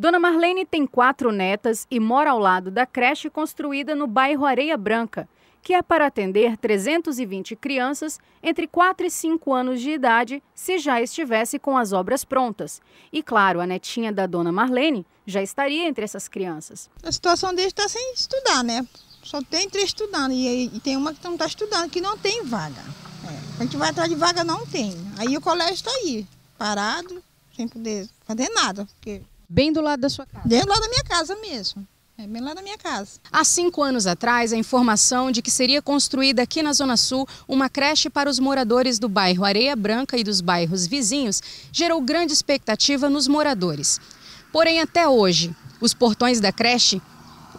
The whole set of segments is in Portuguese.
Dona Marlene tem quatro netas e mora ao lado da creche construída no bairro Areia Branca, que é para atender 320 crianças entre 4 e 5 anos de idade, se já estivesse com as obras prontas. E claro, a netinha da dona Marlene já estaria entre essas crianças. A situação deles está sem estudar, né? Só tem três estudando e, e tem uma que não está estudando, que não tem vaga. É. A gente vai atrás de vaga, não tem. Aí o colégio está aí, parado, sem poder fazer nada, porque Bem do lado da sua casa? Bem do lado da minha casa mesmo. É bem lá da minha casa. Há cinco anos atrás, a informação de que seria construída aqui na Zona Sul uma creche para os moradores do bairro Areia Branca e dos bairros vizinhos gerou grande expectativa nos moradores. Porém, até hoje, os portões da creche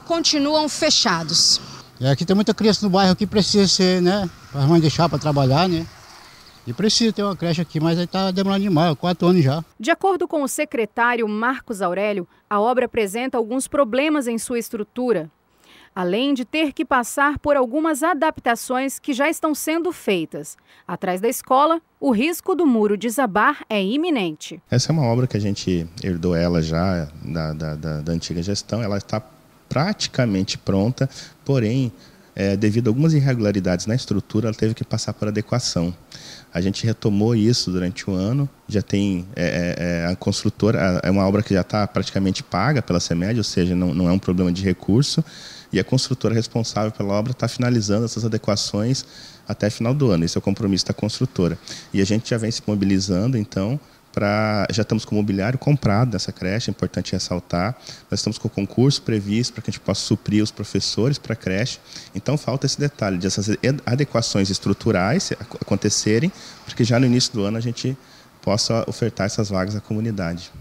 continuam fechados. É, aqui tem muita criança no bairro que precisa ser, né? Para as mães deixar para trabalhar, né? E precisa ter uma creche aqui, mas aí está demorando demais, quatro anos já. De acordo com o secretário Marcos Aurélio, a obra apresenta alguns problemas em sua estrutura, além de ter que passar por algumas adaptações que já estão sendo feitas. Atrás da escola, o risco do muro desabar é iminente. Essa é uma obra que a gente herdou ela já da, da, da, da antiga gestão, ela está praticamente pronta, porém é, devido a algumas irregularidades na estrutura, ela teve que passar por adequação. A gente retomou isso durante o ano, já tem é, é, é a construtora, é uma obra que já está praticamente paga pela CEMED, ou seja, não, não é um problema de recurso, e a construtora responsável pela obra está finalizando essas adequações até final do ano. Esse é o compromisso da construtora. E a gente já vem se mobilizando, então, para. Já estamos com o mobiliário comprado nessa creche, é importante ressaltar. Nós estamos com o concurso previsto para que a gente possa suprir os professores para a creche. Então, falta esse detalhe de essas adequações estruturais acontecerem, para que já no início do ano a gente possa ofertar essas vagas à comunidade.